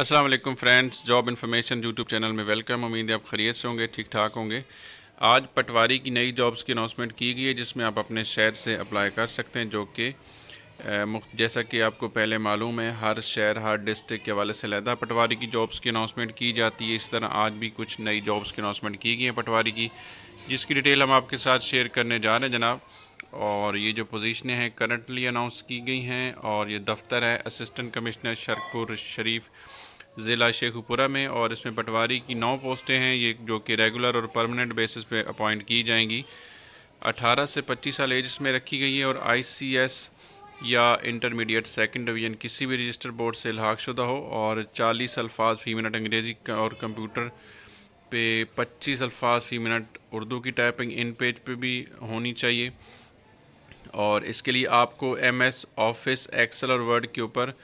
अस्सलाम वालेकुम friends job information YouTube channel में वेलकम उम्मीद है आप खरीद से होंगे ठीक ठाक होंगे आज पटवारी की नई जॉब्स की अनाउंसमेंट की गई है जिसमें आप अपने शहर से अप्लाई कर सकते हैं जो कि जैसा कि आपको पहले मालूम है हर शहर हर डिस्ट्रिक्ट के हवाले से लहदा पटवारी की जॉब्स की अनाउंसमेंट की जाती है इस तरह आज भी कुछ नई जॉब्स की अनाउंसमेंट की गई है पटवारी की जिसकी डिटेल हम आपके साथ शेयर करने जा रहे हैं जनाब और ये जो पोजीशनें हैं करंटली अनाउंस की गई हैं और ये दफ्तर है असिस्टेंट कमिश्नर शरकपुर शरीफ ज़िला शेखुपुरा में और इसमें पटवारी की नौ पोस्टें हैं ये जो कि रेगुलर और परमानेंट बेसिस पे अपॉइंट की जाएंगी 18 से 25 साल एज में रखी गई है और आईसीएस या इंटरमीडिएट सेकंड डिवीज़न किसी भी रजिस्टर बोर्ड से लाक शुदा हो और 40 अल्फाज फ़ी मिनट अंग्रेज़ी और कंप्यूटर पे 25 अल्फाज फ़ी मिनट उर्दू की टाइपिंग इन पेज पे भी होनी चाहिए और इसके लिए आपको एम एस ऑफिस एक्सल और वर्ड के ऊपर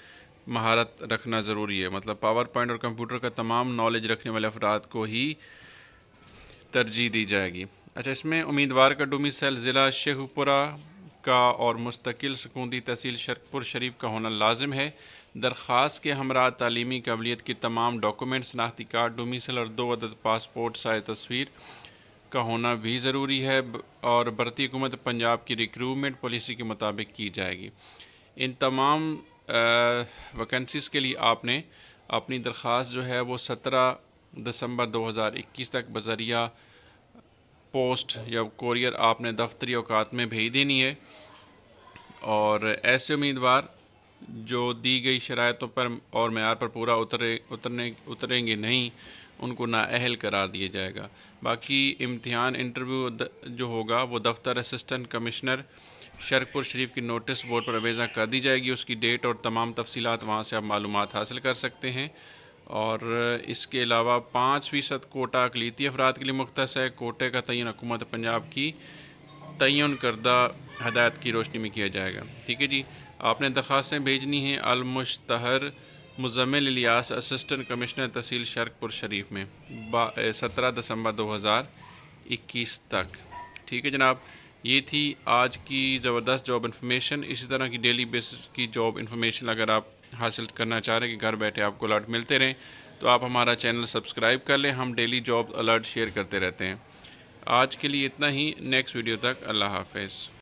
महारत रखना ज़रूरी है मतलब पावर पॉइंट और कंप्यूटर का तमाम नॉलेज रखने वाले अफराद को ही तरजीह दी जाएगी अच्छा इसमें उम्मीदवार का डोमी सेल ज़िला शेखपुरा का और मुस्तकिल सकूंदी तहसील शरखपुर शरीफ का होना लाजम है दरख्वास के हमरा तलीमी काबिलियत की तमाम डॉक्यूमेंट्स नाती कार्ड डोमी सेल और दो अदद पासपोर्ट साय तस्वीर का होना भी ज़रूरी है और बढ़ती हुकूमत पंजाब की रिक्रूटमेंट पॉलिसी के मुताबिक की जाएगी इन तमाम वैकेंसीज़ के लिए आपने अपनी दरख्वास्त जो है वो सत्रह दिसंबर 2021 तक बजरिया पोस्ट या कोरियर आपने दफ्तरी अवकात में भेज देनी है और ऐसे उम्मीदवार जो दी गई शरातों पर और मैार पर पूरा उतरे उतरने उतरेंगे नहीं उनको नाअहल करार दिया जाएगा बाकी इम्तिहान इंटरव्यू जो होगा वो दफ्तर असिस्टेंट कमिश्नर शर्कपुर शरीफ की नोटिस बोर्ड पर अवेजा कर दी जाएगी उसकी डेट और तमाम तफसीत वहाँ से आप मालूम हासिल कर सकते हैं और इसके अलावा पाँच फ़ीसद कोटा अकलीती अफराद के लिए मुख्त है कोटे का तयन हुकूमत पंजाब की तयन करदा हदायत की रोशनी में किया जाएगा ठीक है जी आपने दरख्वास्तें भेजनी हैं अलमुशतहर मुजमिल लियास असिस्टेंट कमिश्नर तहसील शर्कपुर शरीफ में सत्रह दिसंबर दो हज़ार इक्कीस तक ठीक है जनाब ये थी आज की ज़बरदस्त जॉब इन्फॉर्मेशन इसी तरह की डेली बेसिस की जॉब इन्फॉर्मेशन अगर आप हासिल करना चाह रहे हैं कि घर बैठे आपको अलर्ट मिलते रहें तो आप हमारा चैनल सब्सक्राइब कर लें हम डेली जॉब अलर्ट शेयर करते रहते हैं आज के लिए इतना ही नेक्स्ट वीडियो तक अल्लाह हाफिज़